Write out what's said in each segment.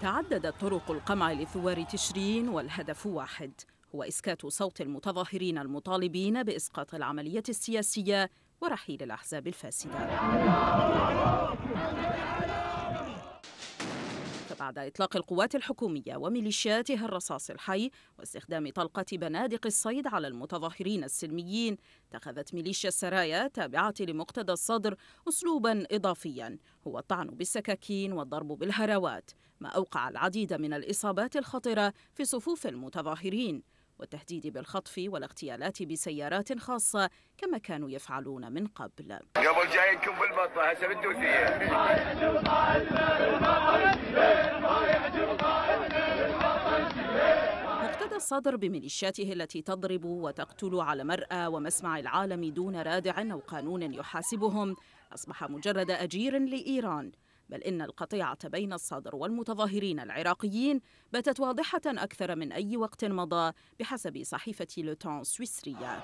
تعددت طرق القمع لثوار تشرين والهدف واحد هو إسكات صوت المتظاهرين المطالبين بإسقاط العملية السياسية ورحيل الأحزاب الفاسدة بعد إطلاق القوات الحكومية وميليشياتها الرصاص الحي واستخدام طلقة بنادق الصيد على المتظاهرين السلميين اتخذت ميليشيا السرايا تابعة لمقتدى الصدر أسلوبا إضافيا هو الطعن بالسكاكين والضرب بالهراوات ما أوقع العديد من الإصابات الخطرة في صفوف المتظاهرين والتهديد بالخطف والاغتيالات بسيارات خاصة كما كانوا يفعلون من قبل قبل جايينكم بالبطة هسه بالدوسية اقتدى الصدر بميليشياته التي تضرب وتقتل على مرأى ومسمع العالم دون رادع أو قانون يحاسبهم أصبح مجرد أجير لإيران بل إن القطيعة بين الصدر والمتظاهرين العراقيين باتت واضحة أكثر من أي وقت مضى بحسب صحيفة لوتون السويسرية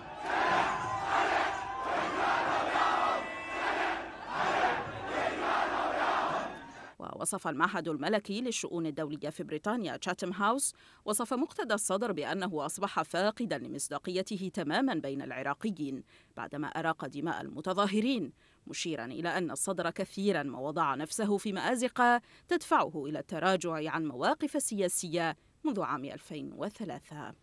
ووصف المعهد الملكي للشؤون الدولية في بريطانيا تشاتم هاوس وصف مقتدى الصدر بأنه أصبح فاقدا لمصداقيته تماما بين العراقيين بعدما أراق دماء المتظاهرين مشيرا إلى أن الصدر كثيرا ما وضع نفسه في مآزق تدفعه إلى التراجع عن مواقف سياسية منذ عام 2003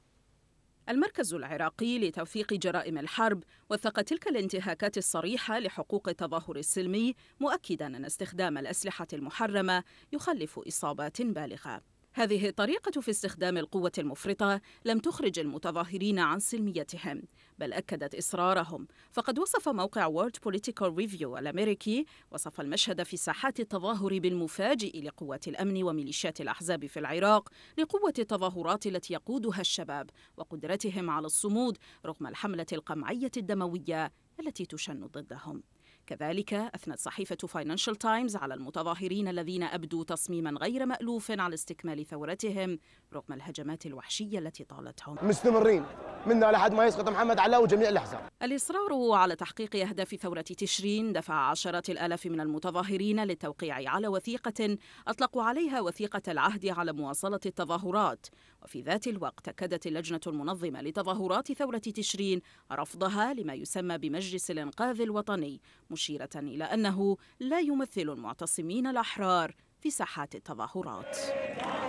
المركز العراقي لتوثيق جرائم الحرب وثق تلك الانتهاكات الصريحة لحقوق التظاهر السلمي مؤكدا أن استخدام الأسلحة المحرمة يخلف إصابات بالغة هذه الطريقة في استخدام القوة المفرطة لم تخرج المتظاهرين عن سلميتهم بل أكدت إصرارهم فقد وصف موقع وورد بوليتيكال ريفيو الأمريكي وصف المشهد في ساحات التظاهر بالمفاجئ لقوة الأمن وميليشيات الأحزاب في العراق لقوة التظاهرات التي يقودها الشباب وقدرتهم على الصمود رغم الحملة القمعية الدموية التي تشن ضدهم كذلك أثنت صحيفة فاينانشال تايمز على المتظاهرين الذين أبدوا تصميما غير مألوف على استكمال ثورتهم رغم الهجمات الوحشية التي طالتهم مستمرين منا لحد ما يسقط محمد علاء وجميع الأحزاب الإصرار على تحقيق أهداف ثورة تشرين دفع عشرات الآلاف من المتظاهرين للتوقيع على وثيقة أطلقوا عليها وثيقة العهد على مواصلة التظاهرات وفي ذات الوقت أكدت اللجنة المنظمة لتظاهرات ثورة تشرين رفضها لما يسمى بمجلس الإنقاذ الوطني مشيرة إلى أنه لا يمثل المعتصمين الأحرار في ساحات التظاهرات